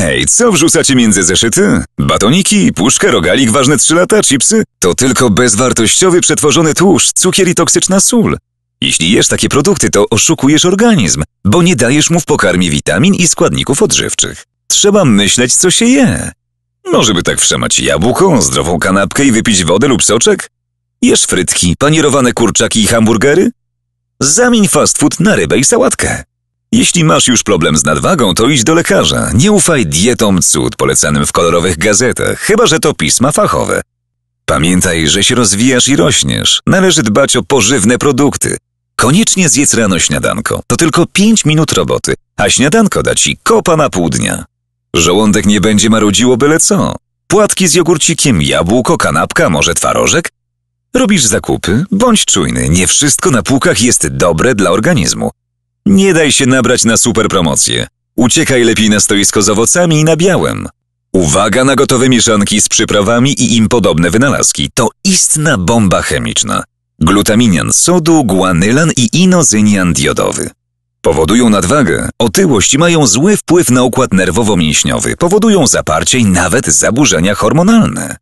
Hej, co wrzucacie między zeszyty? Batoniki, puszkę, rogalik, ważne 3 lata, chipsy? To tylko bezwartościowy przetworzony tłuszcz, cukier i toksyczna sól. Jeśli jesz takie produkty, to oszukujesz organizm, bo nie dajesz mu w pokarmie witamin i składników odżywczych. Trzeba myśleć, co się je. Może by tak wszemać jabłko, zdrową kanapkę i wypić wodę lub soczek? Jesz frytki, panierowane kurczaki i hamburgery? Zamień fast food na rybę i sałatkę. Jeśli masz już problem z nadwagą, to idź do lekarza. Nie ufaj dietom cud polecanym w kolorowych gazetach, chyba że to pisma fachowe. Pamiętaj, że się rozwijasz i rośniesz. Należy dbać o pożywne produkty. Koniecznie zjedz rano śniadanko. To tylko 5 minut roboty, a śniadanko da ci kopa na pół dnia. Żołądek nie będzie marudziło byle co. Płatki z jogurcikiem, jabłko, kanapka, może twarożek? Robisz zakupy? Bądź czujny, nie wszystko na półkach jest dobre dla organizmu. Nie daj się nabrać na super promocję. Uciekaj lepiej na stoisko z owocami i na białym. Uwaga na gotowe mieszanki z przyprawami i im podobne wynalazki. To istna bomba chemiczna. Glutaminian sodu, guanylan i inozynian diodowy. Powodują nadwagę, otyłość i mają zły wpływ na układ nerwowo-mięśniowy. Powodują zaparcie i nawet zaburzenia hormonalne.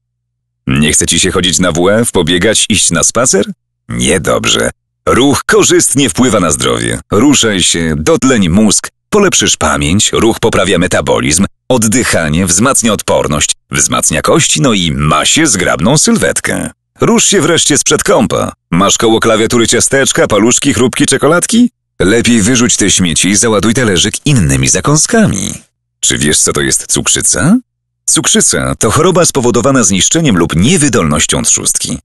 Nie chce ci się chodzić na WF, pobiegać, iść na spacer? Niedobrze. Ruch korzystnie wpływa na zdrowie. Ruszaj się, dotleń mózg, polepszysz pamięć, ruch poprawia metabolizm, oddychanie, wzmacnia odporność, wzmacnia kości, no i ma się zgrabną sylwetkę. Rusz się wreszcie sprzed kąpa. Masz koło klawiatury ciasteczka, paluszki, chrupki, czekoladki? Lepiej wyrzuć te śmieci i załaduj talerzyk innymi zakąskami. Czy wiesz, co to jest cukrzyca? Cukrzyca to choroba spowodowana zniszczeniem lub niewydolnością trzustki.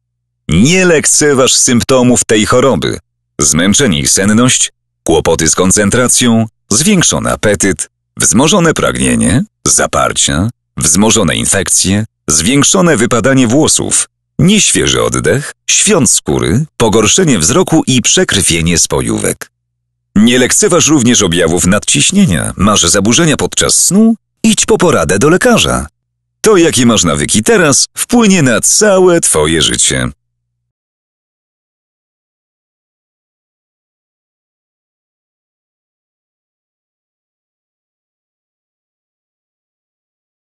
Nie lekceważ symptomów tej choroby. Zmęczenie i senność, kłopoty z koncentracją, zwiększony apetyt, wzmożone pragnienie, zaparcia, wzmożone infekcje, zwiększone wypadanie włosów, nieświeży oddech, świąt skóry, pogorszenie wzroku i przekrwienie spojówek. Nie lekceważ również objawów nadciśnienia, masz zaburzenia podczas snu, idź po poradę do lekarza. To, jakie masz nawyki teraz, wpłynie na całe Twoje życie.